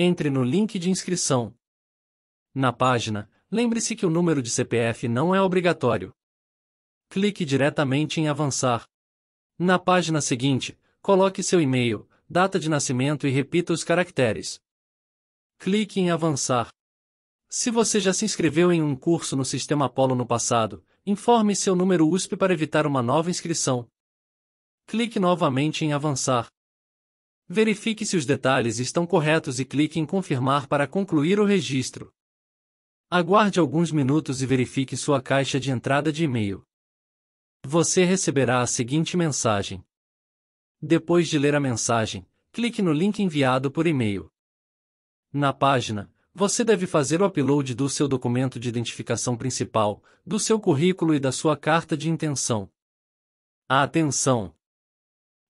Entre no link de inscrição. Na página, lembre-se que o número de CPF não é obrigatório. Clique diretamente em Avançar. Na página seguinte, coloque seu e-mail, data de nascimento e repita os caracteres. Clique em Avançar. Se você já se inscreveu em um curso no Sistema Apollo no passado, informe seu número USP para evitar uma nova inscrição. Clique novamente em Avançar. Verifique se os detalhes estão corretos e clique em Confirmar para concluir o registro. Aguarde alguns minutos e verifique sua caixa de entrada de e-mail. Você receberá a seguinte mensagem. Depois de ler a mensagem, clique no link enviado por e-mail. Na página, você deve fazer o upload do seu documento de identificação principal, do seu currículo e da sua carta de intenção. A atenção!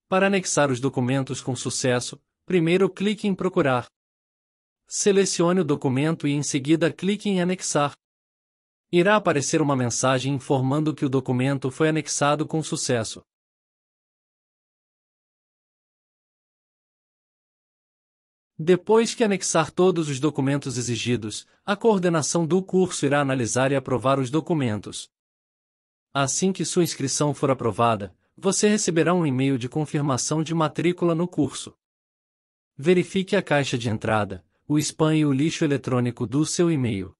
Para anexar os documentos com sucesso, primeiro clique em Procurar. Selecione o documento e em seguida clique em Anexar. Irá aparecer uma mensagem informando que o documento foi anexado com sucesso. Depois que anexar todos os documentos exigidos, a coordenação do curso irá analisar e aprovar os documentos. Assim que sua inscrição for aprovada, você receberá um e-mail de confirmação de matrícula no curso. Verifique a caixa de entrada, o spam e o lixo eletrônico do seu e-mail.